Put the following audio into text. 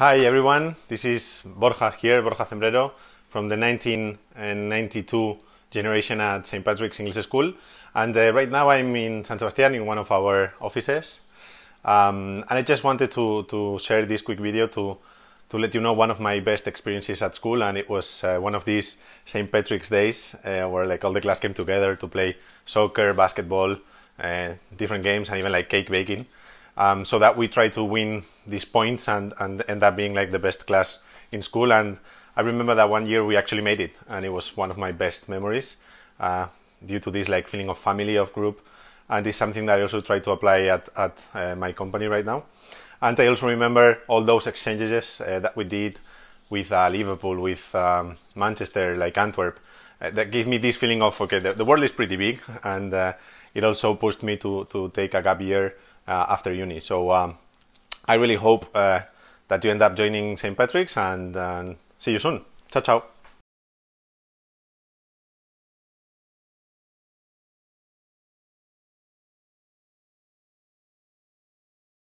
Hi everyone, this is Borja here, Borja Zembrero from the 1992 generation at St. Patrick's English School. And uh, right now I'm in San Sebastian in one of our offices. Um, and I just wanted to, to share this quick video to, to let you know one of my best experiences at school. And it was uh, one of these St. Patrick's days uh, where like all the class came together to play soccer, basketball, uh, different games, and even like cake baking um, so that we try to win these points and, and end up being like the best class in school. And I remember that one year we actually made it, and it was one of my best memories uh, due to this like feeling of family of group. And it's something that I also try to apply at at uh, my company right now. And I also remember all those exchanges uh, that we did with uh, Liverpool, with um, Manchester, like Antwerp. Uh, that gave me this feeling of okay, the, the world is pretty big, and uh, it also pushed me to to take a gap year uh, after uni. So um, I really hope uh, that you end up joining St. Patrick's and, and um, see you soon. Ciao, ciao.